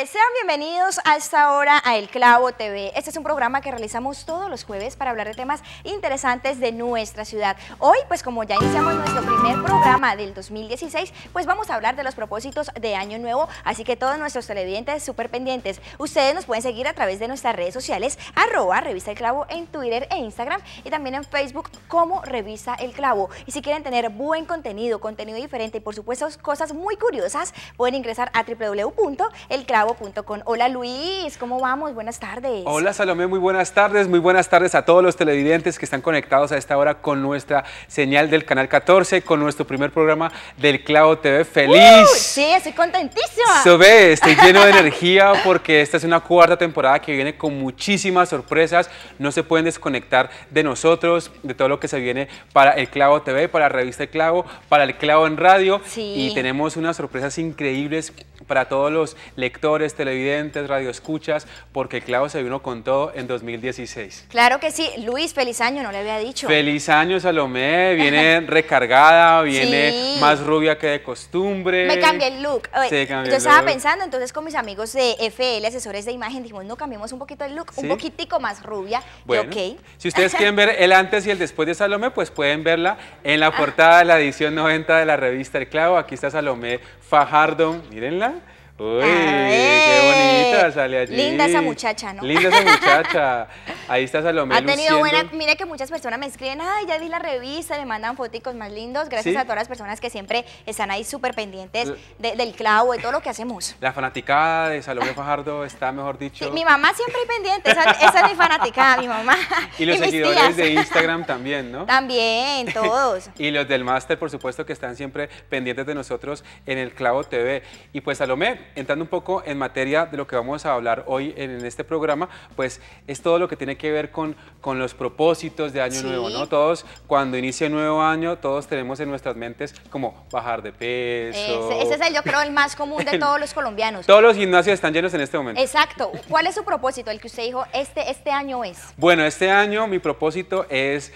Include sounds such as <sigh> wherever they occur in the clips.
Eh, sean bienvenidos a esta hora a El Clavo TV. Este es un programa que realizamos todos los jueves para hablar de temas interesantes de nuestra ciudad. Hoy, pues como ya iniciamos nuestro primer programa del 2016, pues vamos a hablar de los propósitos de Año Nuevo, así que todos nuestros televidentes súper pendientes. Ustedes nos pueden seguir a través de nuestras redes sociales, arroba Revista El Clavo en Twitter e Instagram y también en Facebook como Revista El Clavo. Y si quieren tener buen contenido, contenido diferente y por supuesto cosas muy curiosas, pueden ingresar a www.elclavo con, Hola Luis, ¿cómo vamos? Buenas tardes. Hola Salomé, muy buenas tardes. Muy buenas tardes a todos los televidentes que están conectados a esta hora con nuestra señal del Canal 14, con nuestro primer programa del Clavo TV. ¡Feliz! Uh, sí, estoy contentísima. ve, estoy lleno de <laughs> energía porque esta es una cuarta temporada que viene con muchísimas sorpresas. No se pueden desconectar de nosotros, de todo lo que se viene para el Clavo TV, para la revista Clavo, para el Clavo en radio. Y tenemos unas sorpresas increíbles para todos los lectores, televidentes, radioescuchas, porque clavo se vino con todo en 2016. Claro que sí. Luis, feliz año, no le había dicho. Feliz año, Salomé. Viene <laughs> recargada, viene más rubia que de costumbre. Me cambié el look. Sí, Yo estaba pensando entonces con mis amigos de FL, asesores de imagen, dijimos, no, cambiamos un poquito el look, un poquitico más rubia. Bueno, si ustedes <laughs> quieren ver el antes y el después de Salomé, pues pueden verla en la ah. portada de la edición 90 de la revista El Clavo. Aquí está Salomé Fajardo, mírenla. Uy, ah, qué eh, bonita sale allí. Linda esa muchacha, ¿no? Linda esa muchacha. <laughs> Ahí está Salomé. Ha tenido buena. Mira que muchas personas me escriben, ay, ya di la revista, me mandan fotitos más lindos. Gracias a todas las personas que siempre están ahí súper pendientes del clavo, de todo lo que hacemos. La fanaticada de Salomé Fajardo está, mejor dicho. Sí, mi mamá siempre pendiente, esa, es mi fanaticada, mi mamá. <laughs> Y los seguidores de Instagram también, ¿no? <laughs> También, todos. y los del máster, por supuesto, que están siempre pendientes de nosotros en el Clavo TV. Y pues, Salomé, entrando un poco en materia de lo que vamos a hablar hoy en, este programa, pues es todo lo que tiene que ver con, con los propósitos de año nuevo, ¿no? Todos, cuando inicia el nuevo año, todos tenemos en nuestras mentes como bajar de peso. Ese, es el, yo creo, el más común de <laughs> todos los colombianos. Todos los gimnasios están llenos en este momento. Exacto. ¿Cuál es su propósito? El que usted dijo, este, este año es. Bueno, este año mi propósito es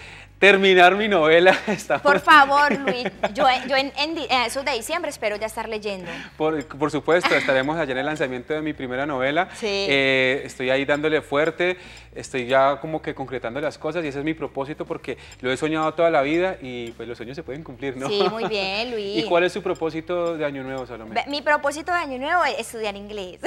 terminar mi novela. <laughs> Estamos... Por favor, <laughs> Luis, yo, yo en, eh, de diciembre espero ya estar leyendo. Por, supuesto, estaremos allá en el lanzamiento de mi primera novela. Sí. Eh, estoy ahí dándole fuerte, estoy ya como que concretando las cosas y ese es mi propósito porque lo he soñado toda la vida y pues los sueños se pueden cumplir, ¿no? Sí, muy bien, <laughs> Luis. ¿Y cuál es su propósito de Año Nuevo, Salomé? Mi propósito de Año Nuevo es estudiar inglés.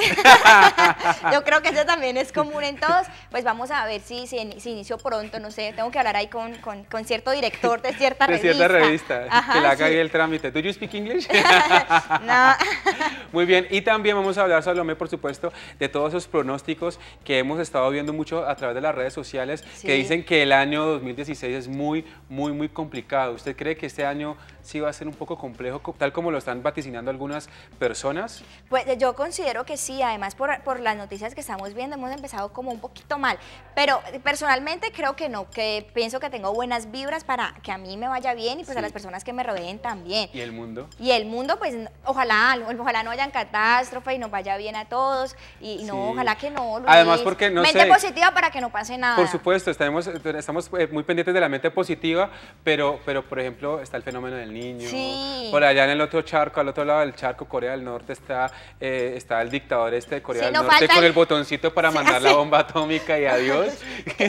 yo creo que eso también es común en todos. Pues vamos a ver si, si, si inicio pronto, no sé, tengo que hablar ahí con, con con cierto director de cierta revista. <laughs> De cierta revista, que le haga el trámite. ¿Do you speak English? <laughs> no. <laughs> Muy bien, y también vamos a hablar, Salomé, por supuesto, de todos esos pronósticos que hemos estado viendo mucho a través de las redes sociales, que dicen que el año 2016 es muy, muy, muy complicado. ¿Usted cree que este año sí va a ser un poco complejo, tal como lo están vaticinando algunas personas? Pues eh, yo considero que sí, además por, por las noticias que estamos viendo hemos empezado como un poquito mal, pero eh, personalmente creo que no, que pienso que tengo buenas vibras para que a mí me vaya bien y pues a las personas que me rodeen también. ¿Y el mundo? Y el mundo, pues ojalá, ojalá no hayan catástrofe y nos vaya bien a todos y no, ojalá que no. Además porque no Mente positiva para que no pase nada. Por supuesto, estamos, estamos eh, muy pendientes de la mente positiva, pero, pero por ejemplo está el fenómeno del por allá en el otro charco, al otro lado del charco, Corea del Norte, está, eh, está el dictador este de Corea del Norte con el botoncito para mandar la bomba atómica y adiós.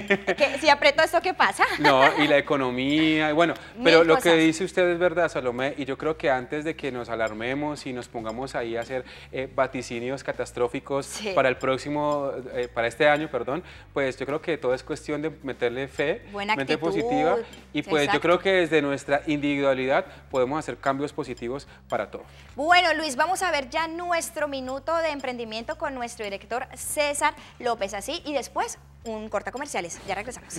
<laughs> si aprieto esto, ¿qué pasa? <laughs> No, y la economía, bueno, pero lo que dice usted es verdad, Salomé, y yo creo que antes de que nos alarmemos y nos pongamos ahí a hacer eh, vaticinios catastróficos para el próximo, eh, para este año, perdón, pues yo creo que todo es cuestión de meterle fe, mente positiva, y pues yo creo que desde nuestra individualidad podemos hacer cambios positivos para todos. Bueno, Luis, vamos a ver ya nuestro minuto de emprendimiento con nuestro director César López, así, y después un corta comerciales. Ya regresamos.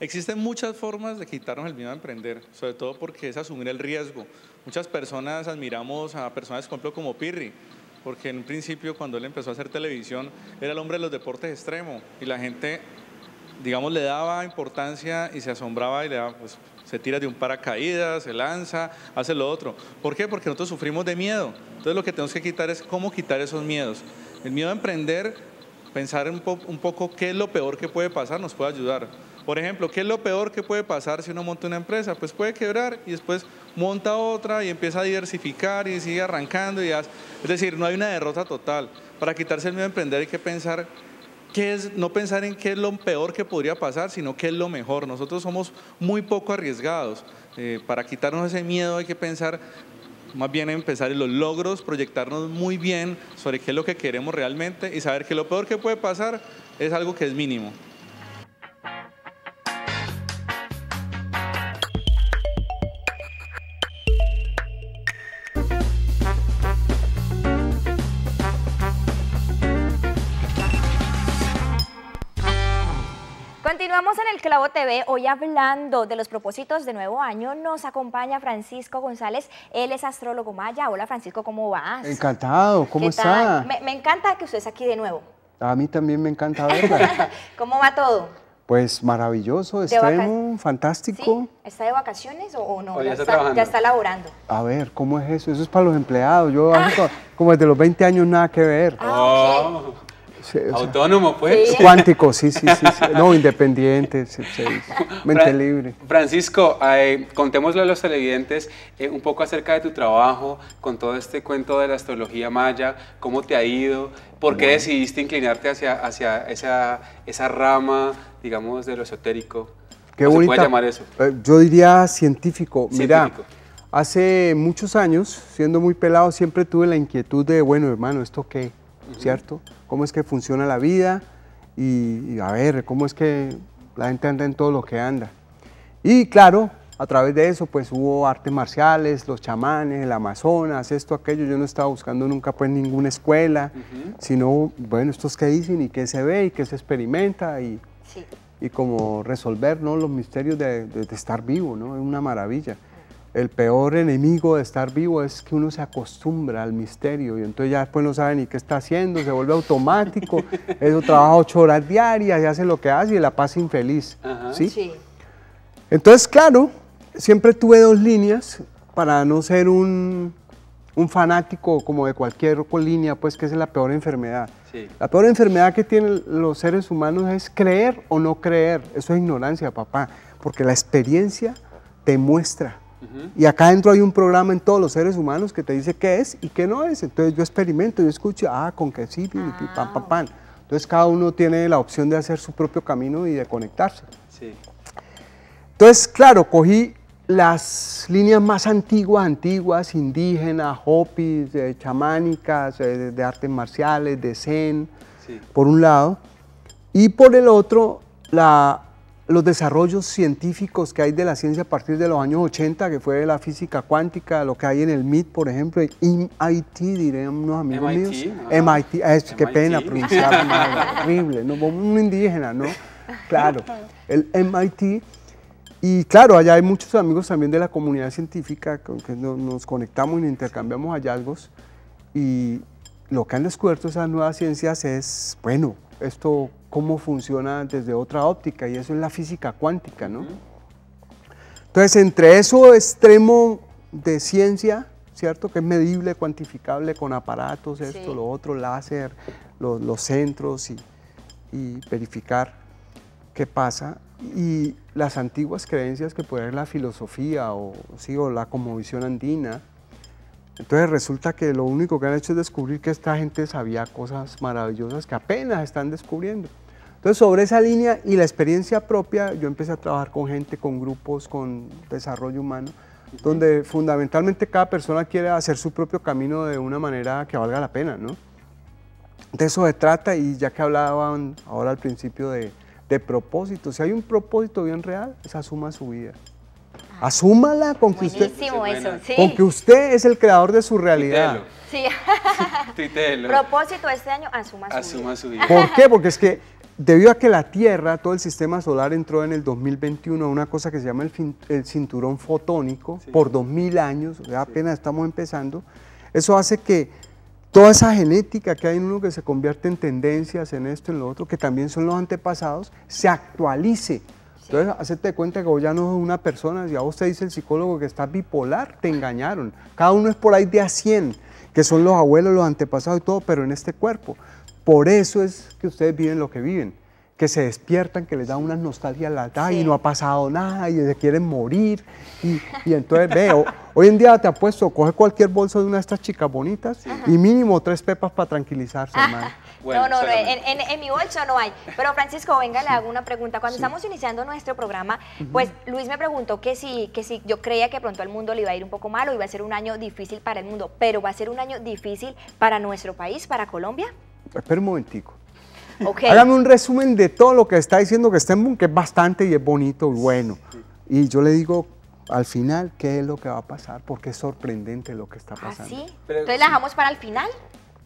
Existen muchas formas de quitarnos el miedo a emprender, sobre todo porque es asumir el riesgo. Muchas personas admiramos a personas, como Pirri, porque en un principio cuando él empezó a hacer televisión era el hombre de los deportes extremos y la gente, digamos, le daba importancia y se asombraba y le daba, pues, se tira de un paracaídas, se lanza, hace lo otro. ¿Por qué? Porque nosotros sufrimos de miedo. Entonces lo que tenemos que quitar es cómo quitar esos miedos. El miedo a emprender, pensar un, un poco qué es lo peor que puede pasar, nos puede ayudar. Por ejemplo, ¿qué es lo peor que puede pasar si uno monta una empresa? Pues puede quebrar y después monta otra y empieza a diversificar y sigue arrancando. Y Es decir, no hay una derrota total. Para quitarse el miedo a emprender hay que pensar Qué es, no pensar en qué es lo peor que podría pasar, sino qué es lo mejor. Nosotros somos muy poco arriesgados. Eh, para quitarnos ese miedo hay que pensar más bien en pensar en los logros, proyectarnos muy bien sobre qué es lo que queremos realmente y saber que lo peor que puede pasar es algo que es mínimo. Continuamos en el Clavo TV, hoy hablando de los propósitos de nuevo año, nos acompaña Francisco González, él es astrólogo maya. Hola Francisco, ¿cómo vas? Encantado, ¿cómo está? Me, encanta que usted esté aquí de nuevo. A mí también me encanta verla. <laughs> ¿Cómo va todo? Pues maravilloso, un fantástico. ¿Está de vacaciones o, no? Ya, está, ya, está, laborando. A ver, ¿cómo es eso? Eso es para los empleados. Yo, ah. como desde los 20 años, nada que ver. Ah, oh. Autónomo, pues. Cuántico, sí, sí, sí, No, independiente, mente libre. Francisco, contémosle a los televidentes eh, un poco acerca de tu trabajo con todo este cuento de la astrología maya, cómo te ha ido, por qué decidiste inclinarte hacia, hacia esa, esa rama, digamos, de lo esotérico. Qué bonita. Se puede llamar eso? Eh, yo diría científico. científico. Mira, hace muchos años, siendo muy pelado, siempre tuve la inquietud de, bueno, hermano, ¿esto qué? ¿cierto? Cómo es que funciona la vida y, a ver, cómo es que la gente anda en todo lo que anda. Y claro, a través de eso pues hubo artes marciales, los chamanes, el Amazonas, esto, aquello. Yo no estaba buscando nunca pues ninguna escuela, sino, bueno, estos que dicen y que se ve y que se experimenta y, y como resolver ¿no? los misterios de, de estar vivo, ¿no? Es una maravilla el peor enemigo de estar vivo es que uno se acostumbra al misterio y entonces ya después no sabe ni qué está haciendo, se vuelve automático, <laughs> eso trabaja ocho horas diarias y hace lo que hace y la pasa infeliz. ¿sí? Entonces, claro, siempre tuve dos líneas para no ser un, fanático como de cualquier línea, pues que es la peor enfermedad. La peor enfermedad que tienen los seres humanos es creer o no creer. Eso es ignorancia, papá, porque la experiencia te muestra y acá dentro hay un programa en todos los seres humanos que te dice qué es y qué no es. Entonces yo experimento, yo escucho, ah, con qué sí, y pam, pam, ah. pam. Entonces cada uno tiene la opción de hacer su propio camino y de conectarse. Entonces, claro, cogí las líneas más antiguas, antiguas, indígenas, hopis, eh, chamánicas, eh, de artes marciales, de zen, por un lado, y por el otro, la los desarrollos científicos que hay de la ciencia a partir de los años 80, que fue la física cuántica, lo que hay en el MIT, por ejemplo, MIT, dirían unos amigos míos. MIT, ah, qué pena pronunciarlo, horrible, no, un indígena, ¿no? Claro, el MIT. Y claro, allá hay muchos amigos también de la comunidad científica con que nos conectamos y intercambiamos hallazgos. Y lo que han descubierto esas nuevas ciencias es, bueno, esto cómo funciona desde otra óptica, y eso es la física cuántica, ¿no? Entonces, entre eso extremo de ciencia, ¿cierto? Que es medible, cuantificable con aparatos, esto, lo otro, láser, los, centros y, verificar qué pasa. Y las antiguas creencias que puede ser la filosofía o, sí, o la comovisión andina. Entonces resulta que lo único que han hecho es descubrir que esta gente sabía cosas maravillosas que apenas están descubriendo. Entonces, sobre esa línea y la experiencia propia, yo empecé a trabajar con gente, con grupos, con desarrollo humano, donde fundamentalmente cada persona quiere hacer su propio camino de una manera que valga la pena, ¿no? De eso se trata y ya que hablaban ahora al principio de, de propósito, si hay un propósito bien real, es asuma su vida. Ah, Asúmala con que, usted, usted es el creador de su realidad. Sí. <laughs> Propósito este año, asuma Su vida. ¿Por qué? Porque es que Debido a que la Tierra, todo el sistema solar entró en el 2021 a una cosa que se llama el, cinturón fotónico por 2000 años, apenas estamos empezando, eso hace que toda esa genética que hay en uno que se convierte en tendencias, en esto, en lo otro, que también son los antepasados, se actualice. Entonces, hacete cuenta que hoy ya no es una persona, ya a vos te dice el psicólogo que está bipolar, te engañaron. Cada uno es por ahí de a 100, que son los abuelos, los antepasados y todo, pero en este cuerpo. Por eso es que ustedes viven lo que viven, que se despiertan, que les da una nostalgia la edad y no ha pasado nada y se quieren morir. Y, entonces, veo, hoy en día te apuesto, coge cualquier bolso de una de estas chicas bonitas y mínimo tres pepas para tranquilizarse, ah, hermano. <laughs> no, no, no en, mi bolso no hay. Pero Francisco, venga, le hago una pregunta. Cuando estamos iniciando nuestro programa, pues Luis me preguntó que si, que si yo creía que pronto al mundo le iba a ir un poco malo, iba a ser un año difícil para el mundo, pero va a ser un año difícil para nuestro país, para Colombia espera un momentico. Hágame un resumen de todo lo que está diciendo que está en que es bastante y es bonito y bueno. Y yo le digo al final qué es lo que va a pasar, porque es sorprendente lo que está ah, pasando. ¿Ah, sí? Entonces la dejamos para el final.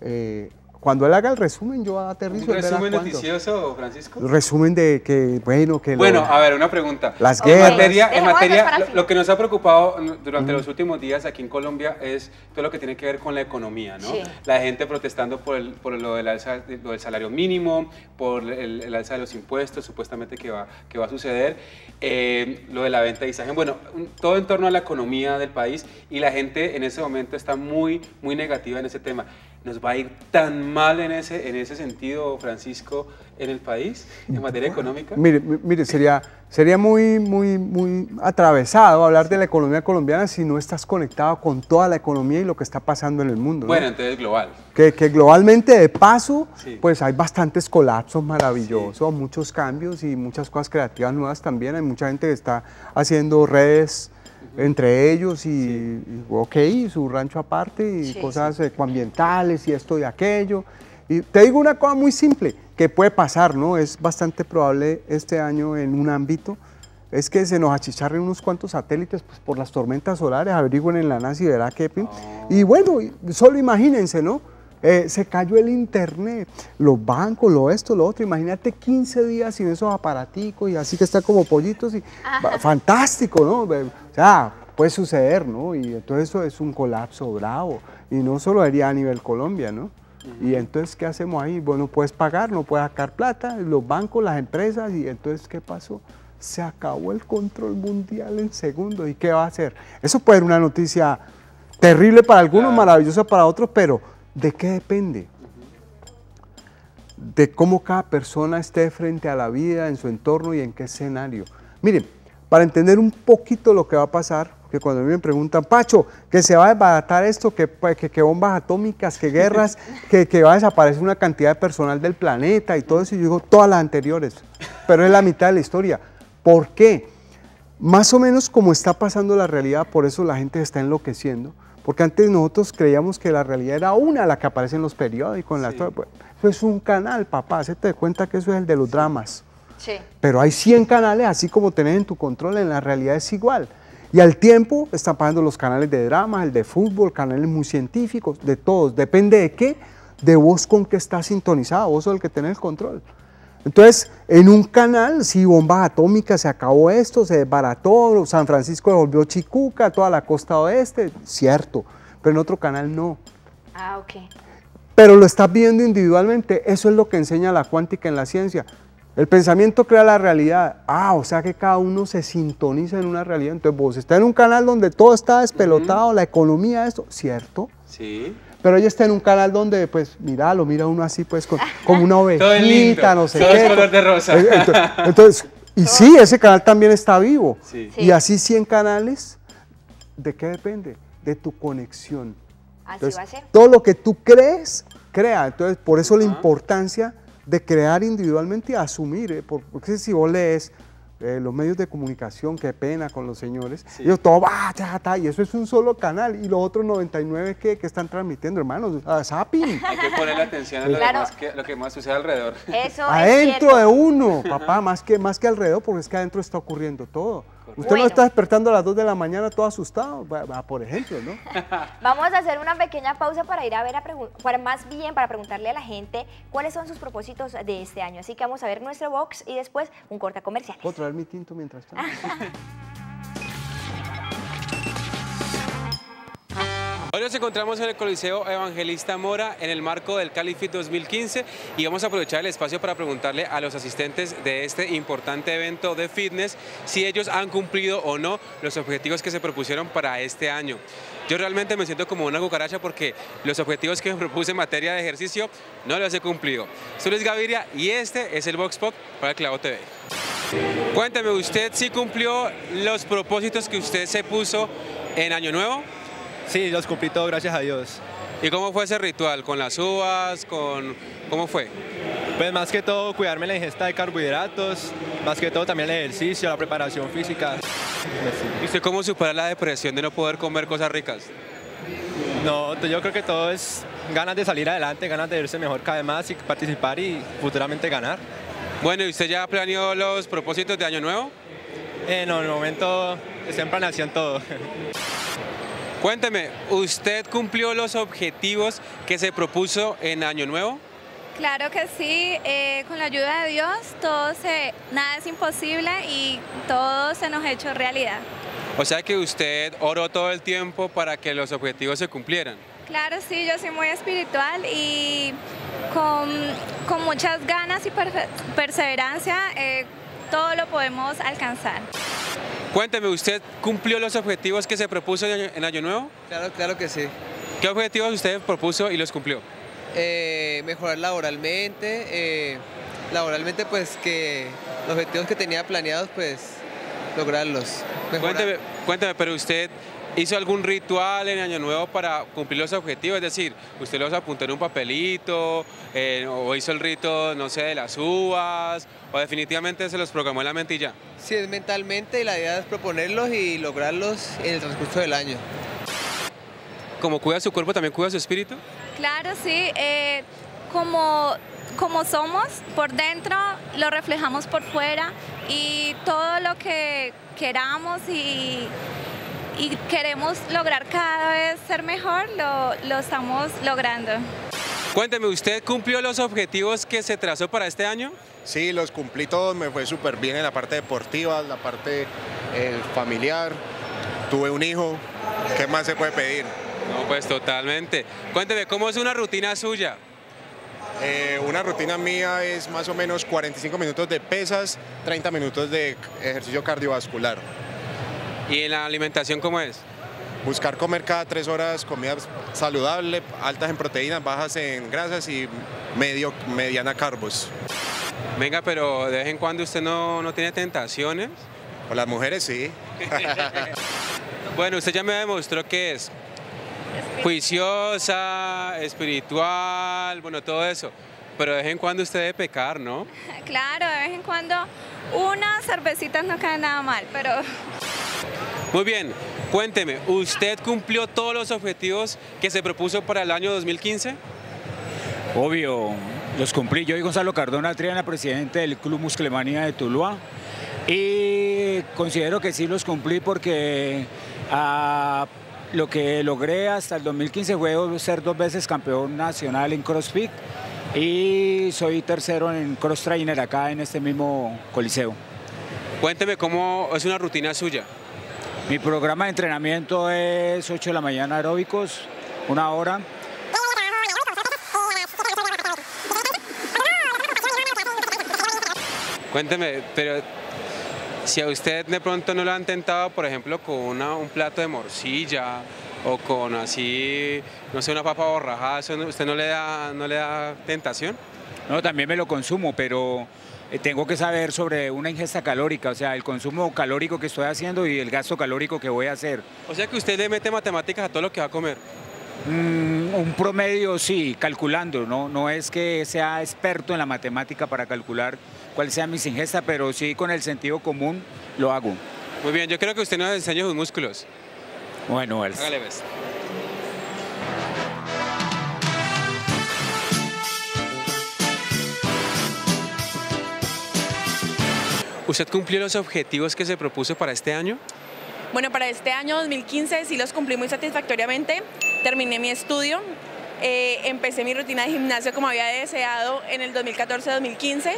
Eh, cuando él haga el resumen, yo aterrizo. ¿Un resumen noticioso, Francisco? Resumen de que, bueno, que... Bueno, a ver, una pregunta. Las guerras. En materia, lo, que nos ha preocupado durante mm. los últimos días aquí en Colombia es todo lo que tiene que ver con la economía, ¿no? Sí. La gente protestando por, por lo, del alza, del salario mínimo, por el, alza de los impuestos, supuestamente que va, que va a suceder, eh, lo de la venta de Isagen, bueno, todo en torno a la economía del país y la gente en ese momento está muy, muy negativa en ese tema. ¿Nos va a ir tan mal en ese, en ese sentido, Francisco, en el país, en materia económica? Mire, mire sería, sería muy, muy, muy atravesado hablar de la economía colombiana si no estás conectado con toda la economía y lo que está pasando en el mundo. Bueno, entonces global. Que, globalmente, de paso, pues hay bastantes colapsos maravillosos, muchos cambios y muchas cosas creativas nuevas también. Hay mucha gente que está haciendo redes entre ellos y, ok, su rancho aparte y cosas ecoambientales y esto y aquello. Y te digo una cosa muy simple que puede pasar, ¿no? Es bastante probable este año en un ámbito, es que se nos achicharren unos cuantos satélites pues, por las tormentas solares, averigüen en la NASA y verá qué. Ah. Y bueno, solo imagínense, ¿no? Eh, se cayó el internet, los bancos, lo esto, lo otro. Imagínate 15 días sin esos aparaticos y así que está como pollitos y fantástico, ¿no? O sea, puede suceder, ¿no? Y todo eso es un colapso bravo. Y no solo sería a nivel Colombia, ¿no? Y entonces, ¿qué hacemos ahí? Bueno, puedes pagar, no puedes sacar plata, los bancos, las empresas, y entonces, ¿qué pasó? Se acabó el control mundial en segundo ¿y qué va a hacer? Eso puede ser una noticia terrible para algunos, maravillosa para otros, pero ¿De qué depende? De cómo cada persona esté frente a la vida, en su entorno y en qué escenario. Miren, para entender un poquito lo que va a pasar, que cuando a mí me preguntan, Pacho, que se va a desbaratar esto, que, pues, que, bombas atómicas, que guerras, <laughs> que, va a desaparecer una cantidad de personal del planeta y todo eso, yo digo, todas las anteriores, pero es la mitad de la historia. ¿Por qué? Más o menos como está pasando la realidad, por eso la gente está enloqueciendo, porque antes nosotros creíamos que la realidad era una, la que aparece en los periódicos, la Eso es un canal, papá, se te cuenta que eso es el de los dramas. Sí. Pero hay 100 canales, así como tenés en tu control, en la realidad es igual. Y al tiempo están pasando los canales de dramas, el de fútbol, canales muy científicos, de todos. Depende de qué, de vos con qué estás sintonizado, vos sos el que tenés el control. Entonces, en un canal, si bombas atómicas, se acabó esto, se desbarató, San Francisco volvió Chicuca, toda la costa oeste, cierto, pero en otro canal no. Ah, ok. Pero lo estás viendo individualmente, eso es lo que enseña la cuántica en la ciencia. El pensamiento crea la realidad. Ah, o sea que cada uno se sintoniza en una realidad. Entonces vos estás en un canal donde todo está despelotado, la economía, esto, ¿cierto? Sí. Pero ella está en un canal donde, pues, mira, lo mira uno así, pues, como una <laughs> ovejita, no sé Todo qué. color de rosa. Eh, entonces, y sí, ese canal también está vivo. Y así 100 canales, ¿de qué depende? De tu conexión. Así va a ser. Todo lo que tú crees, crea. Entonces, por eso la importancia de crear individualmente y asumir. ¿eh? Porque si vos lees eh, los medios de comunicación, qué pena con los señores. Ah, y eso es un solo canal. Y los otros 99 que, que están transmitiendo, hermanos, a ah, zapping. Hay que ponerle atención a lo, que, más sucede alrededor. adentro de uno, papá, más que, más que alrededor, porque es que adentro está ocurriendo todo. Usted no está despertando a las 2 de la mañana todo asustado, por ejemplo, ¿no? <laughs> Vamos a hacer una pequeña pausa para ir a ver, a para más bien para preguntarle a la gente cuáles son sus propósitos de este año. Así que vamos a ver nuestro box y después un corta comercial. ¿Puedo traer mi tinto mientras tanto? <laughs> Hoy nos encontramos en el Coliseo Evangelista Mora en el marco del Califit 2015 y vamos a aprovechar el espacio para preguntarle a los asistentes de este importante evento de fitness si ellos han cumplido o no los objetivos que se propusieron para este año. Yo realmente me siento como una cucaracha porque los objetivos que me <laughs> propuse en materia de ejercicio no los he cumplido. Soy Luis Gaviria y este es el Vox Pop para el Clavo TV. Cuénteme, ¿usted si cumplió los propósitos que usted se puso en Año Nuevo? Sí, los cumplí todos gracias a Dios. ¿Y cómo fue ese ritual? ¿Con las uvas? Con... ¿Cómo fue? Pues más que todo cuidarme la ingesta de carbohidratos, más que todo también el ejercicio, la preparación física. ¿Y usted cómo supera la depresión de no poder comer cosas ricas? No, pues yo creo que todo es ganas de salir adelante, ganas de verse mejor cada vez más y participar y futuramente ganar. Bueno, ¿y usted ya planeó los propósitos de Año Nuevo? Eh, en el momento siempre en todo. <laughs> Cuénteme, ¿usted cumplió los objetivos que se propuso en Año Nuevo? Claro que sí, eh, con la ayuda de Dios todo se, nada es imposible y todo se nos ha hecho realidad. O sea que usted oró todo el tiempo para que los objetivos se cumplieran. Claro, sí, yo soy muy espiritual y con, con muchas ganas y perseverancia eh, todo lo podemos alcanzar. Cuénteme, ¿usted cumplió los objetivos que se propuso en Año Nuevo? Claro, claro que sí. ¿Qué objetivos usted propuso y los cumplió? Eh, mejorar laboralmente, eh, laboralmente pues que los objetivos que tenía planeados pues lograrlos. Cuéntame, Cuénteme, cuénteme, pero usted ¿Hizo algún ritual en Año Nuevo para cumplir los objetivos? Es decir, ¿usted los apuntó en un papelito eh, o hizo el rito, no sé, de las uvas o definitivamente se los programó en la mentilla? Sí, es mentalmente y la idea es proponerlos y lograrlos en el transcurso del año. ¿Cómo cuida su cuerpo, también cuida su espíritu? Claro, sí. Eh, como, como somos por dentro, lo reflejamos por fuera y todo lo que queramos y y queremos lograr cada vez ser mejor, lo, estamos logrando. Cuénteme, ¿usted cumplió los objetivos que se trazó para este año? Sí, los cumplí todos, me fue súper bien en la parte deportiva, en la parte eh, familiar, tuve un hijo, ¿qué más se puede pedir? pues totalmente. Cuénteme, ¿cómo es una rutina suya? Eh, una rutina mía es más o menos 45 minutos de pesas, 30 minutos de ejercicio cardiovascular. ¿Y en la alimentación cómo es? Buscar comer cada tres horas comida saludable, altas en proteínas, bajas en grasas y medio, mediana carbos. Venga, pero de vez en cuando usted no, tiene tentaciones. Con las mujeres sí. <laughs> bueno, usted ya me demostró que es juiciosa, espiritual, bueno, todo eso. Pero de vez en cuando usted debe pecar, ¿no? <laughs> Claro, de vez en cuando unas cervecitas no caen nada mal, pero muy bien, cuénteme, ¿usted cumplió todos los objetivos que se propuso para el año 2015? Obvio, los cumplí. Yo y Gonzalo Cardona Triana, presidente del Club Musclemania de Tuluá. Y considero que sí los cumplí porque lo que logré hasta el 2015 fue ser dos veces campeón nacional en CrossFit y soy tercero en Cross Trainer acá en este mismo coliseo. Cuénteme cómo es una rutina suya. Mi programa de entrenamiento es 8 de la mañana aeróbicos, una hora. Cuénteme, pero si a usted de pronto no lo han tentado, por ejemplo, con un plato de morcilla o con así, no sé, una papa borrajada, ¿usted no le da, no le da tentación? No, también me lo consumo, pero eh, tengo que saber sobre una ingesta calórica, o sea, el consumo calórico que estoy haciendo y el gasto calórico que voy a hacer. O sea que usted le mete matemáticas a todo lo que va a comer. Mm, un promedio, sí, calculando, ¿no? no es que sea experto en la matemática para calcular cuál sea mis ingestas, pero sí con el sentido común lo hago. Muy bien, yo creo que usted nos enseña sus músculos. Bueno, él ves. ¿Usted cumplió los objetivos que se propuso para este año? Bueno, para este año 2015 sí los cumplí muy satisfactoriamente. Terminé mi estudio, eh, empecé mi rutina de gimnasio como había deseado en el 2014-2015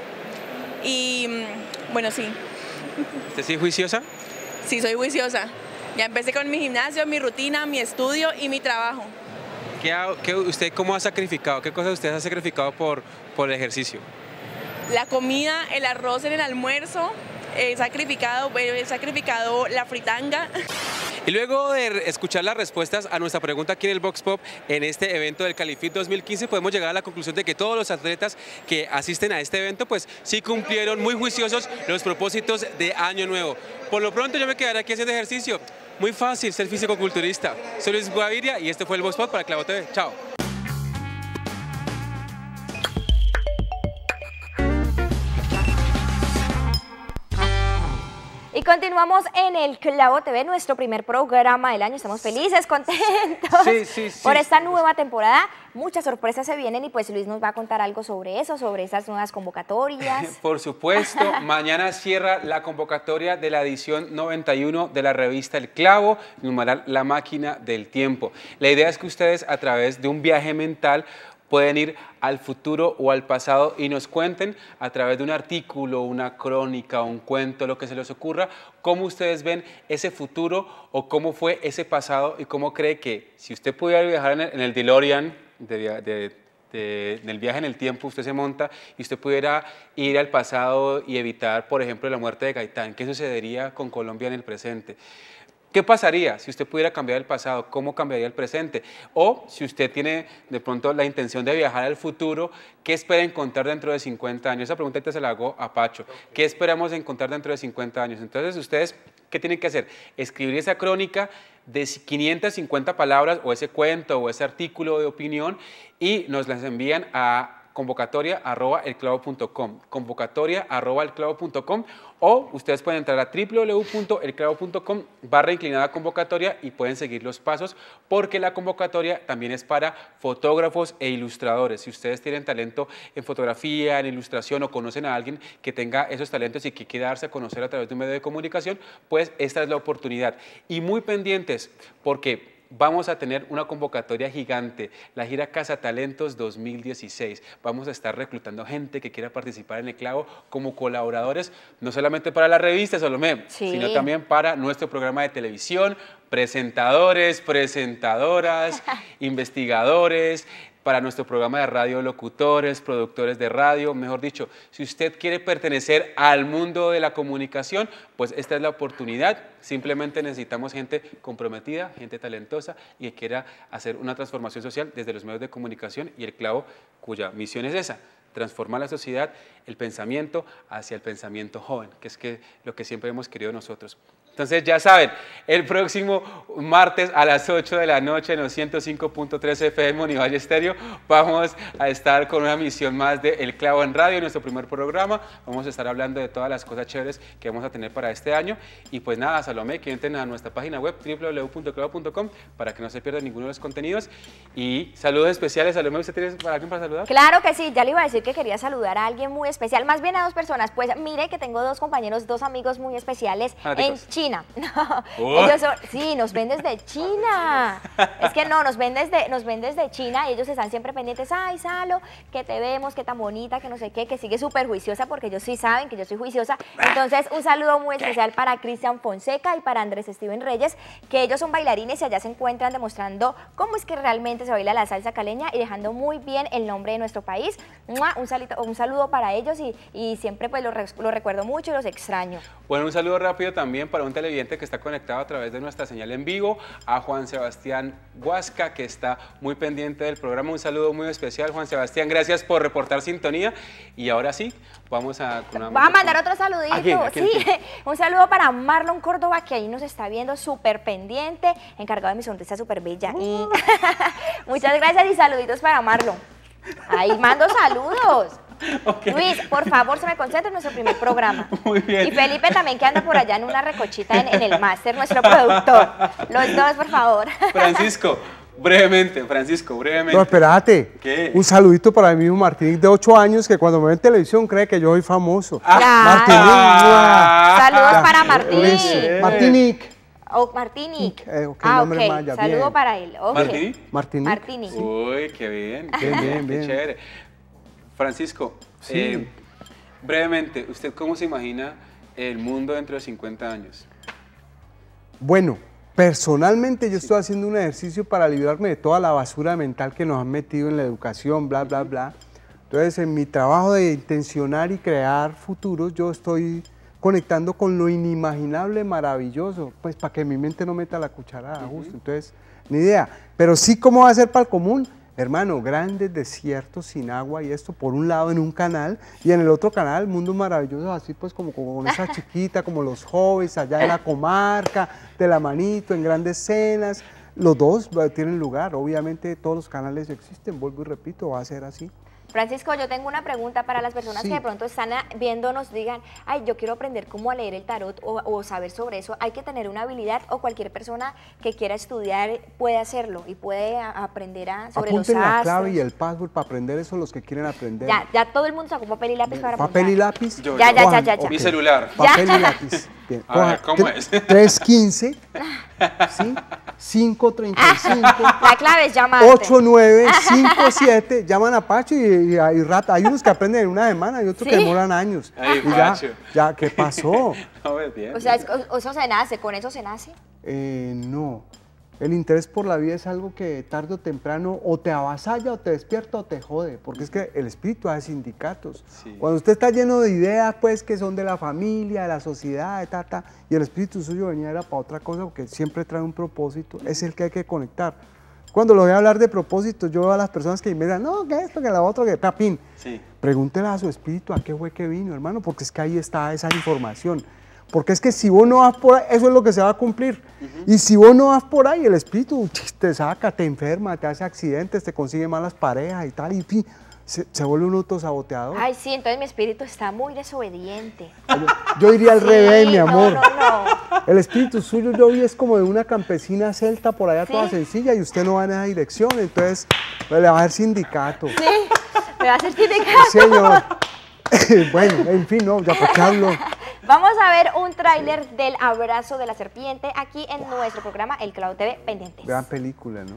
y mm, bueno, sí. ¿Usted sí es juiciosa? Sí, soy juiciosa. Ya empecé con mi gimnasio, mi rutina, mi estudio y mi trabajo. ¿Qué, usted cómo ha sacrificado? ¿Qué cosas usted ha sacrificado por, por el ejercicio? la comida, el arroz en el almuerzo, sacrificado, sacrificado la fritanga. Y luego de escuchar las respuestas a nuestra pregunta aquí en el Box Pop en este evento del Califit 2015, podemos llegar a la conclusión de que todos los atletas que asisten a este evento, pues sí cumplieron muy juiciosos los propósitos de Año Nuevo. Por lo pronto yo me quedaré aquí haciendo ejercicio. Muy fácil ser físico-culturista. Soy Luis Guaviria y este fue el Box Pop para Clavo TV. Chao. continuamos en el Clavo TV, nuestro primer programa del año. Estamos felices, contentos por esta nueva temporada. Muchas sorpresas se vienen y pues Luis nos va a contar algo sobre eso, sobre esas nuevas convocatorias. <laughs> Por supuesto, mañana cierra la convocatoria de la edición 91 de la revista El Clavo, numeral La Máquina del Tiempo. La idea es que ustedes a través de un viaje mental pueden ir al futuro o al pasado y nos cuenten a través de un artículo, una crónica, un cuento, lo que se les ocurra, cómo ustedes ven ese futuro o cómo fue ese pasado y cómo cree que si usted pudiera viajar en el, en el DeLorean viaje en el tiempo, usted se monta y usted pudiera ir al pasado y evitar, por ejemplo, la muerte de Gaitán, ¿qué sucedería con Colombia en el presente? ¿Qué pasaría si usted pudiera cambiar el pasado? ¿Cómo cambiaría el presente? O si usted tiene de pronto la intención de viajar al futuro, ¿qué espera encontrar dentro de 50 años? Esa pregunta se la hago a Pacho. ¿Qué esperamos encontrar dentro de 50 años? Entonces, ustedes, ¿qué tienen que hacer? Escribir esa crónica de 550 palabras o ese cuento o ese artículo de opinión y nos las envían a convocatoria arroba elclavo.com, convocatoria arroba elclavo.com o ustedes pueden entrar a www.elclavo.com barra inclinada convocatoria y pueden seguir los pasos porque la convocatoria también es para fotógrafos e ilustradores. Si ustedes tienen talento en fotografía, en ilustración o conocen a alguien que tenga esos talentos y que quiera darse a conocer a través de un medio de comunicación, pues esta es la oportunidad. Y muy pendientes porque vamos a tener una convocatoria gigante, la gira Casa Talentos 2016. Vamos a estar reclutando gente que quiera participar en el clavo como colaboradores, no solamente para la revista Solomé, sino también para nuestro programa de televisión, presentadores, presentadoras, <laughs> investigadores, para nuestro programa de radio locutores, productores de radio, mejor dicho, si usted quiere pertenecer al mundo de la comunicación, pues esta es la oportunidad. Simplemente necesitamos gente comprometida, gente talentosa y que quiera hacer una transformación social desde los medios de comunicación y el clavo cuya misión es esa, transformar la sociedad, el pensamiento hacia el pensamiento joven, que es lo que siempre hemos querido nosotros. Entonces ya saben, el próximo martes a las 8 de la noche en los 105.3 FM Univalle Estéreo vamos a estar con una misión más de El Clavo en Radio, nuestro primer programa. Vamos a estar hablando de todas las cosas chéveres que vamos a tener para este año. Y pues nada, Salomé, que entren a nuestra página web www.clavo.com para que no se pierdan ninguno de los contenidos. Y saludos especiales, Salomé, ¿usted tiene para alguien para saludar? Claro que sí, ya le iba a decir que quería saludar a alguien muy especial, más bien a dos personas. Pues mire que tengo dos compañeros, dos amigos muy especiales en Chile China. <laughs> ellos sí, nos vendes desde China. <laughs> es que no, nos vendes desde, nos China y ellos están siempre pendientes. Ay, Salo, que te vemos, que tan bonita, que no sé qué, que sigue súper juiciosa porque ellos sí saben que yo soy juiciosa. Ah. Entonces, un saludo muy especial para Cristian Fonseca y para Andrés Steven Reyes, que ellos son bailarines y allá se encuentran demostrando cómo es que realmente se baila la salsa caleña y dejando muy bien el nombre de nuestro país. Un, salito, un saludo para ellos y, siempre pues los, los recuerdo mucho y los extraño. Bueno, un saludo rápido también para un televidente que está conectado a través de nuestra señal en vivo, a Juan Sebastián Huasca, que está muy pendiente del programa. Un saludo muy especial, Juan Sebastián. Gracias por reportar sintonía. Y ahora sí, vamos a... va a mandar otro saludito. sí, <laughs> un saludo para Marlon Córdoba, que ahí nos está viendo súper pendiente, encargado de mi sonrisa súper bella. <laughs> muchas gracias y saluditos para Marlon. Ahí mando saludos. Luis, por favor, se me concentra en nuestro primer programa. <laughs> Muy bien. Y Felipe también, que anda por allá en una recochita en, el máster, nuestro productor. Los dos, por favor. <laughs> Francisco, Brevemente, Francisco, brevemente. No, espérate. ¿Qué? Un saludito para mi hijo Martín de 8 años que cuando me ve en televisión cree que yo soy famoso. Ah, Martín. Ah. saludos para Martín. Martinic. O Martinic. Eh, ah, Saludo para él. Okay. ¿Martinic? Martinic. Uy, qué bien. <laughs> qué bien, bien. Qué chévere. Francisco, eh, brevemente, ¿usted cómo se imagina el mundo dentro de 50 años? Bueno, personalmente yo estoy haciendo un ejercicio para librarme de toda la basura mental que nos han metido en la educación, bla, bla, bla. Entonces, en mi trabajo de intencionar y crear futuros, yo estoy conectando con lo inimaginable, maravilloso, pues para que mi mente no meta la cucharada, justo. Entonces, ni idea. Pero sí, ¿cómo va a ser para el común? hermano, grandes desiertos sin agua y esto por un lado en un canal y en el otro canal mundo maravilloso así pues como, con esa <laughs> chiquita, como los jóvenes allá en la comarca, de la manito, en grandes cenas. Los dos eh, tienen lugar, obviamente todos los canales existen, vuelvo y repito, va a ser así. Francisco, yo tengo una pregunta para las personas que de pronto están viéndonos, digan, ay, yo quiero aprender cómo a leer el tarot o, saber sobre eso. ¿Hay que tener una habilidad o cualquier persona que quiera estudiar puede hacerlo y puede aprender a, sobre los astros? la clave y el password para aprender eso los que quieren aprender. Ya, ya todo el mundo sacó papel y lápiz para ¿Papel y lápiz? Yo, ya, ya, ya, ya, Mi celular. Papel y lápiz. <laughs> ¿cómo es? 315, <laughs> ¿sí? 535. <laughs> La clave es llamar. 8957. Llaman a Pacho y y hay rata. Hay unos que aprenden en una semana y otros que demoran años. y ya, ¿qué pasó? <laughs> o sea, eso se nace, ¿con eso se nace? Eh, no. El interés por la vida es algo que tarde o temprano o te avasalla o te despierta o te jode, porque es que el espíritu hace sindicatos. Cuando usted está lleno de ideas, pues, que son de la familia, de la sociedad, y el espíritu suyo venía era para otra cosa, porque siempre trae un propósito, es el que hay que conectar. Cuando lo voy a hablar de propósito, yo veo a las personas que me dicen, no, que esto, que la otra, que tapín Sí. Pregúntele a su espíritu a qué fue que vino, hermano, porque es que ahí está esa información. Porque es que si vos no vas por ahí, eso es lo que se va a cumplir. Y si vos no vas por ahí, el espíritu te saca, te enferma, te hace accidentes, te consigue malas parejas y tal. Y, fin se, vuelve un saboteado? Ay, sí, entonces mi espíritu está muy desobediente. Yo iría al revés, mi amor. No, no, no. El espíritu suyo yo vi es como de una campesina celta por allá toda sencilla y usted no va en esa dirección, entonces pues, le va a hacer sindicato. Sí, me va a hacer sindicato. Señor. <laughs> bueno, en fin, no, ya por Vamos a ver un tráiler del abrazo de la serpiente aquí en nuestro programa El Cloud TV Pendientes. Gran película, ¿no?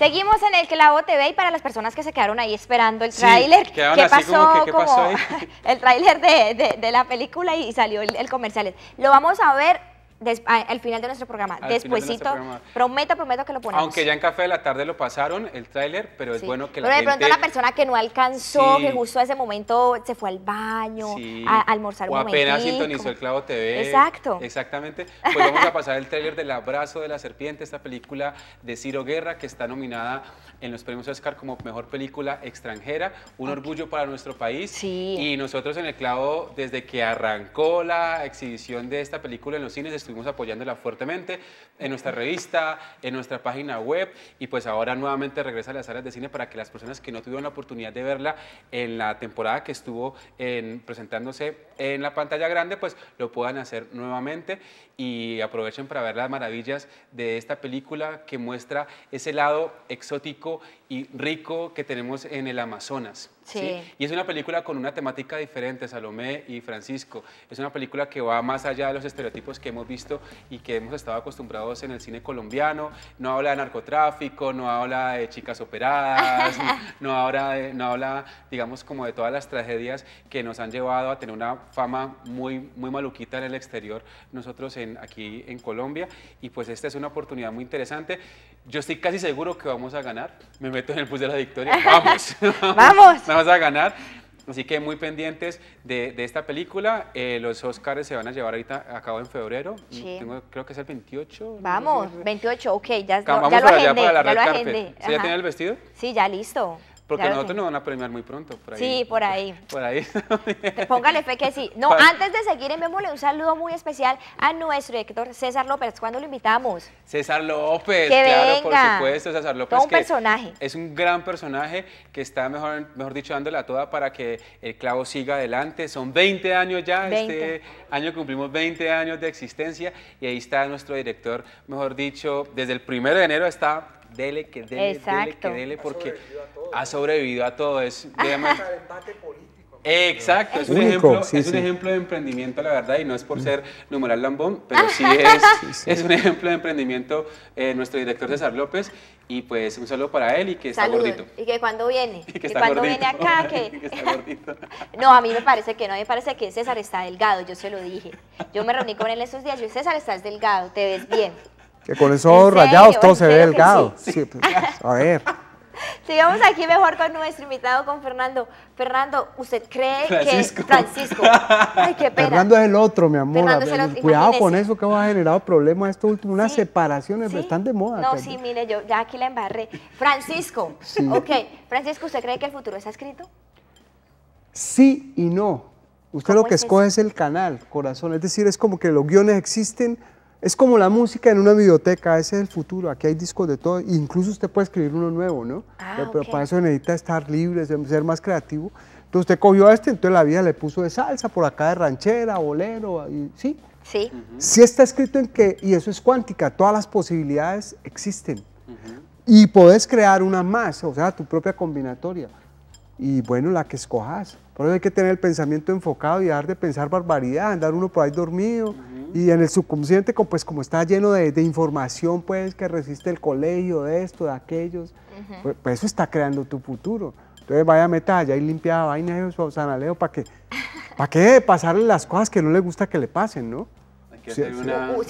Seguimos en el Clavo TV y para las personas que se quedaron ahí esperando el tráiler, ¿qué, pasó? <laughs> el tráiler de, la película y salió el comercial. Lo vamos a ver el al final de nuestro programa. despuésito, prometo, prometo que lo ponemos. Aunque ya en Café de la Tarde lo pasaron, el tráiler, pero es bueno que la pero de pronto la persona que no alcanzó, que justo a ese momento se fue al baño, a, almorzar o un apenas sintonizó el Clavo TV. Exacto. Exactamente. Pues vamos a pasar el tráiler del Abrazo de la Serpiente, esta película de Ciro Guerra, que está nominada en los premios Oscar como Mejor Película Extranjera, un orgullo para nuestro país. Sí. Y nosotros en el Clavo, desde que arrancó la exhibición de esta película en los cines, estuvimos apoyándola fuertemente en nuestra revista, en nuestra página web y pues ahora nuevamente regresa a las salas de cine para que las personas que no tuvieron la oportunidad de verla en la temporada que estuvo presentándose en la pantalla grande, pues lo puedan hacer nuevamente y aprovechen para ver las maravillas de esta película que muestra ese lado exótico y rico que tenemos en el Amazonas. Sí. Y es una película con una temática diferente, Salomé y Francisco. Es una película que va más allá de los estereotipos que hemos visto y que hemos estado acostumbrados en el cine colombiano. No habla de narcotráfico, no habla de chicas operadas, <laughs> no, habla no habla, digamos, como de todas las tragedias que nos han llevado a tener una fama muy, muy maluquita en el exterior, nosotros en, aquí en Colombia. Y pues esta es una oportunidad muy interesante. Yo estoy casi seguro que vamos a ganar. Me meto en el bus de la victoria. <laughs> <laughs> ¡Vamos! ¡Vamos! a ganar. Así que muy pendientes de, esta película. Eh, los Oscars se van a llevar ahorita a cabo en febrero. creo que es el 28. Vamos, 28, ok, ya, ya lo agendé. Ya, ¿Ya el vestido? Sí, ya listo. Porque nosotros nos van a premiar muy pronto, por ahí. Sí, por ahí. Por ahí. Póngale fe que sí. No, <laughs> antes de seguir, enviémosle un saludo muy especial a nuestro director César López. ¿Cuándo lo invitamos? César López, claro, por supuesto, César López. es. un gran personaje. Es un gran personaje que está, mejor, mejor dicho, dándole a toda para que el clavo siga adelante. Son 20 años ya, este año cumplimos 20 años de existencia y ahí está nuestro director, mejor dicho, desde el primero de enero está dele, que dele, dele, que dele, porque ha sobrevivido a todo. Es, <laughs> Exacto, es, un, ejemplo, de emprendimiento, la verdad, y no es por mm. ser numeral lambón, pero <laughs> sí es, es un ejemplo de emprendimiento eh, nuestro director César López, y pues un saludo para él y que está gordito. Y que cuando viene, <laughs> que, cuando viene acá, que... no, a mí me parece que no, me parece que César está delgado, yo se lo dije. Yo me reuní con él esos días, yo César, estás delgado, te ves bien. Que con esos rayados todo se ve delgado. Pues, a ver. <laughs> Sigamos aquí mejor con nuestro invitado, con Fernando. Fernando, ¿usted cree que Francisco? <laughs> Ay, qué pena. Fernando es el otro, mi amor. Cuidado con eso que va a generar problemas esto último. Unas separaciones están de moda. No, pues. sí, mire, yo ya aquí la embarré. Francisco, ok. Francisco, ¿usted cree que el futuro está escrito? Sí y no. Usted lo que escoge es el canal, corazón. Es decir, es como que los guiones existen, es como la música en una biblioteca, ese es el futuro, aquí hay discos de todo, incluso usted puede escribir uno nuevo, ¿no? Ah, pero, para eso necesita estar libre, ser más creativo. Entonces usted cogió este, entonces la vida le puso de salsa, por acá de ranchera, bolero, y, ¿sí? Sí. Sí está escrito en que, y eso es cuántica, todas las posibilidades existen. Y podés crear una más, o sea, tu propia combinatoria. Y bueno, la que escojas. Por eso hay que tener el pensamiento enfocado y dejar de pensar barbaridad, andar uno por ahí dormido. Y en el subconsciente, pues como está lleno de, información, pues que resiste el colegio, de esto, de aquellos, pues, pues, eso está creando tu futuro. Entonces vaya meta allá y limpia vaina de su sanaleo para que, <laughs> para que pasarle las cosas que no le gusta que le pasen, ¿no?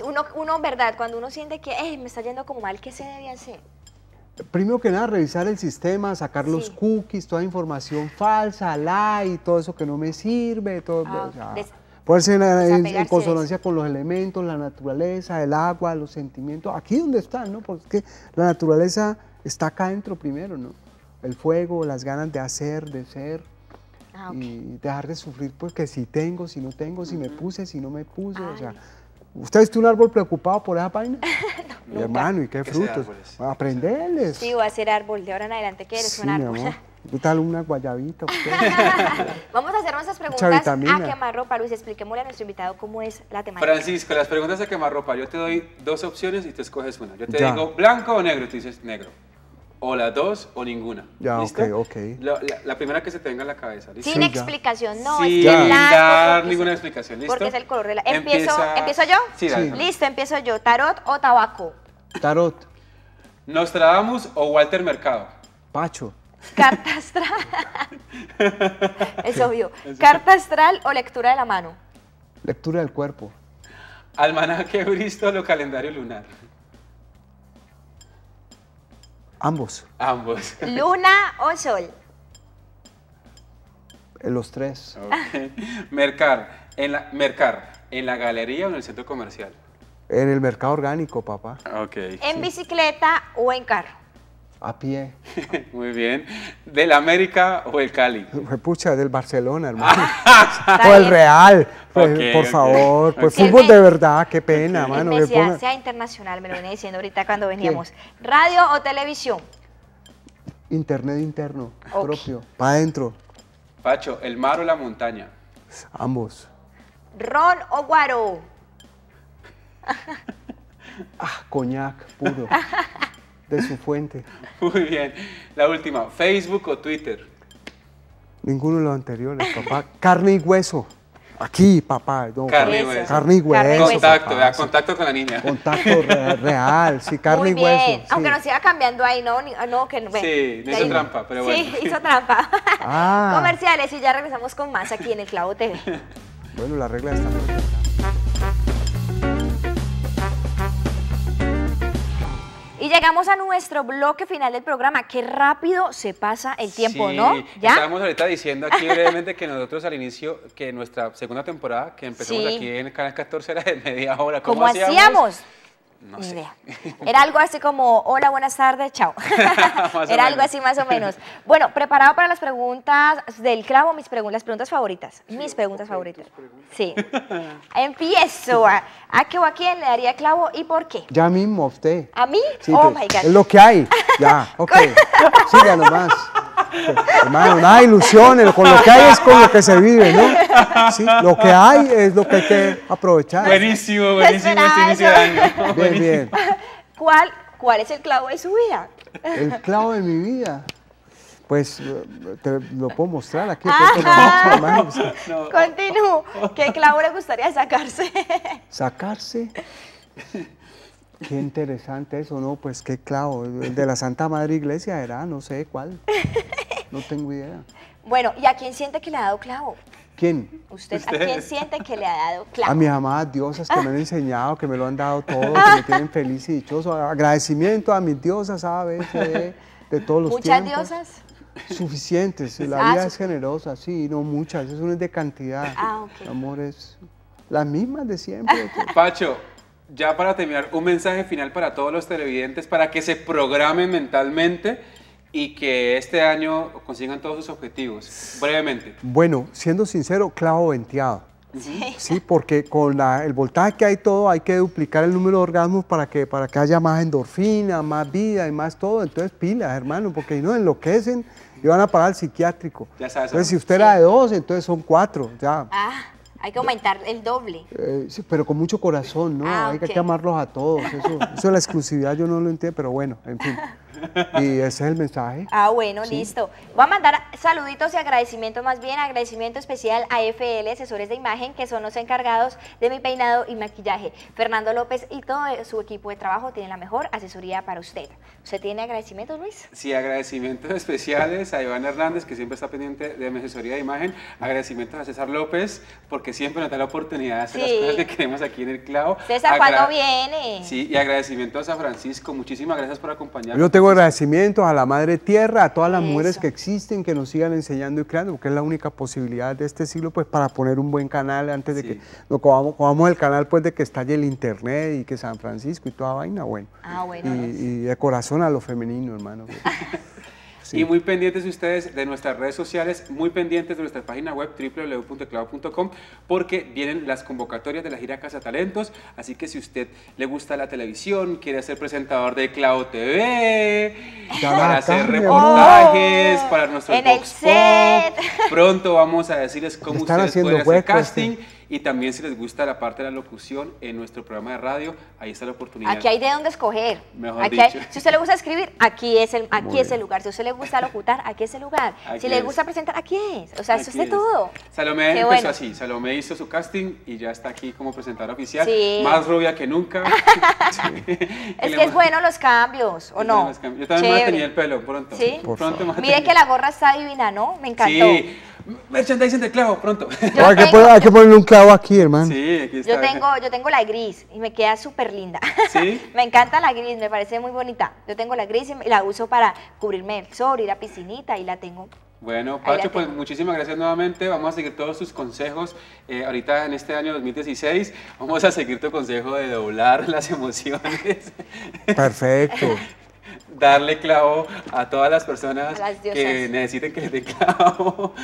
uno, uno, verdad, cuando uno siente que me está yendo como mal, ¿qué se debe hacer? Primero que nada, revisar el sistema, sacar los cookies, toda información falsa, la y todo eso que no me sirve, todo. Ah, eso. Ponerse pues eh, en, en, consonancia con los elementos, la naturaleza, el agua, los sentimientos, aquí donde están, ¿no? Porque la naturaleza está acá dentro primero, ¿no? El fuego, las ganas de hacer, de ser, ah, y dejar de sufrir porque pues, si tengo, si no tengo, si me puse, si no me puse, o sea... ¿Usted tienen un árbol preocupado por esa vaina? <laughs> no, hermano, ¿y qué frutos? Aprenderles. Sí, voy a ser árbol, de ahora en adelante que eres un árbol. <laughs> ¿Qué tal una guayabita? <laughs> Vamos a hacer nuestras preguntas a quemarropa. Luis, expliquémosle a nuestro invitado cómo es la temática. Francisco, las preguntas a quemarropa. Yo te doy dos opciones y te escoges una. Yo te digo blanco o negro y tú dices negro. O las dos o ninguna. Ya, ok, La, primera que se te venga en la cabeza, Sin explicación, no. Sin es que dar ninguna explicación, ¿listo? Porque es el color de la... ¿Empiezo, ¿empiezo yo? Sí, sí, Listo, empiezo yo. ¿Tarot o tabaco? Tarot. ¿Nostradamus o Walter Mercado? Pacho. <laughs> Carta astral. <laughs> es obvio. Carta astral o lectura de la mano. Lectura del cuerpo. Almanaque <laughs> bristo o calendario lunar. Ambos. Ambos. Luna o sol. Eh, los tres. Mercar, en la, mercar, ¿en la galería o en el centro comercial? En el mercado orgánico, papá. ¿En bicicleta o en carro? A pie. <laughs> Muy bien. ¿Del América o el Cali? <laughs> Pucha, del Barcelona, hermano. Ah, o el Real. Pues, por favor, pues fútbol de verdad, qué pena, mano. sea internacional, me lo venía diciendo ahorita cuando veníamos. ¿Radio o televisión? Internet interno, propio, para adentro. Pacho, ¿el mar o la montaña? Ambos. ¿Ron o guaro? ah, coñac, puro. <laughs> de su fuente. <laughs> Muy bien. La última, Facebook o Twitter. Ninguno de los anteriores, papá. Carne y hueso. Aquí, papá. No, carne, hueso. carne y hueso. contacto, ah, contacto con la niña. Contacto <laughs> real, sí, carne Muy y hueso. Aunque nos siga cambiando ahí, ¿no? no que, sí, no hizo trampa, pero bueno. Sí, hizo trampa. Ah. <laughs> Comerciales y ya regresamos con más aquí en el Clavo TV. Bueno, la regla está Y llegamos a nuestro bloque final del programa. Qué rápido se pasa el tiempo, ¿no? ¿Ya? Estábamos ahorita diciendo aquí brevemente que nosotros al inicio, que nuestra segunda temporada, que empezamos aquí en Canal 14, era de media hora. ¿Cómo, hacíamos? No Idea. Era algo así como, hola, buenas tardes, chao. <laughs> <laughs> Era algo así más o menos. Bueno, preparado para las preguntas del clavo, mis preguntas, las preguntas favoritas. mis preguntas favoritas. Sí. <laughs> Empiezo. A, qué o a quién le daría clavo y por qué? Ya mismo, usted. ¿A mí? oh, pues, my God. Es lo que hay. Ya, ok. Siga nomás. Hermano, nada ilusiones, con lo que hay es con lo que se vive, ¿no? lo que hay es lo que hay que aprovechar. Buenísimo, buenísimo este Bien, bien. ¿Cuál, ¿Cuál es el clavo de su vida? El clavo de mi vida. Pues te lo puedo mostrar aquí. Continúo. ¿Qué clavo le gustaría sacarse? ¿Sacarse? Qué interesante eso, ¿no? Pues qué clavo. El de la Santa Madre Iglesia era, no sé cuál. No tengo idea. Bueno, ¿y a quién siente que le ha dado clavo? ¿Quién? ¿Usted, a quién siente que le ha dado clavo? A mis amadas diosas que me han enseñado, que me lo han dado todo, que me tienen feliz y dichoso. Agradecimiento a mis diosas, A, de todos los tiempos. ¿Muchas diosas? Suficientes, la ah, vida es generosa, sí, no muchas, eso no es de cantidad. Ah, ok. amor es las mismas de siempre. <laughs> Pacho, ya para terminar, un mensaje final para todos los televidentes para que se programen mentalmente y que este año consigan todos sus objetivos, brevemente. Bueno, siendo sincero, clavo venteado. Sí. sí, porque con el voltaje que hay todo hay que duplicar el número de orgasmos para que, para que haya más endorfina, más vida y más todo. Entonces pilas, hermano, porque no enloquecen y van a parar al psiquiátrico. Ya sabes. Entonces, si usted era de dos, entonces son cuatro. Ya. Ah, hay que aumentar el doble. Eh, sí, pero con mucho corazón, ¿no? Ah, hay que amarlos a todos. Eso, es la exclusividad yo no lo entiendo, pero bueno, en fin. <laughs> Y ese es el mensaje. Ah, bueno, listo. Voy a mandar saluditos y agradecimiento más bien, agradecimiento especial a FL, asesores de imagen, que son los encargados de mi peinado y maquillaje. Fernando López y todo su equipo de trabajo tienen la mejor asesoría para usted. ¿Usted tiene agradecimientos, Luis? Sí, agradecimientos especiales a Iván Hernández, que siempre está pendiente de mi asesoría de imagen. Agradecimientos a César López, porque siempre nos da la oportunidad de hacer las cosas que queremos aquí en el clavo. César, cuando viene? Sí, y agradecimientos a Francisco. Muchísimas gracias por acompañarnos. tengo agradecimientos a la Madre Tierra, a todas las mujeres que existen, que nos sigan enseñando y creando, porque es la única posibilidad de este siglo, pues para poner un buen canal antes de que lo cojamos, el canal, pues de que estalle el internet y que San Francisco y toda vaina, bueno. Ah, y, de corazón a lo femenino, hermano. <laughs> Y muy pendientes ustedes de nuestras redes sociales, muy pendientes de nuestra página web www.clavo.com porque vienen las convocatorias de la gira Casa Talentos. Así que si usted le gusta la televisión, quiere ser presentador de Clavo TV, para hacer reportajes, para oh, nuestro pronto vamos a decirles cómo ustedes pueden hacer casting. Y también si les gusta la parte de la locución, en nuestro programa de radio, ahí está la oportunidad. Aquí hay de dónde escoger. Mejor dicho. si usted le gusta escribir, aquí es el, aquí lugar. Si a usted le gusta locutar, aquí es el lugar. si le gusta presentar, aquí es. O sea, eso es de todo. Salomé empezó así. Salomé hizo su casting y ya está aquí como presentadora oficial. Más rubia que nunca. <laughs> <laughs> es que es bueno los cambios, ¿o no? Yo también me voy a tener el pelo pronto. ¿Sí? Mire que la gorra está divina, ¿no? Me encantó. Sí. Merchandising de clavo, pronto. Ah, hay, que ponerle un clavo aquí, hermano. Yo tengo, yo tengo la gris y me queda súper linda. <laughs> me encanta la gris, me parece muy bonita. Yo tengo la gris y la uso para cubrirme el sol, ir a piscinita y la tengo bueno, Pacho, pues muchísimas gracias nuevamente. Vamos a seguir todos tus consejos. Eh, ahorita en este año 2016 vamos a seguir tu consejo de doblar <laughs> las emociones. Perfecto darle clavo a todas las personas que necesiten que les dé clavo.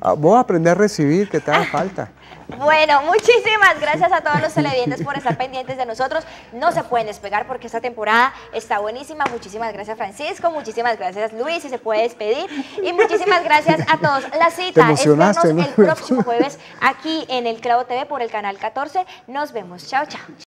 Ah, Vos aprender a recibir, que te haga ah. falta. Bueno, muchísimas gracias a todos los televidentes por estar pendientes de nosotros. No se pueden despegar porque esta temporada está buenísima. Muchísimas gracias, Francisco. Muchísimas gracias, Luis, si se puede despedir. Y muchísimas gracias a todos. La cita es el próximo jueves aquí en El Clavo TV por el canal 14. Nos vemos. Chao, chao.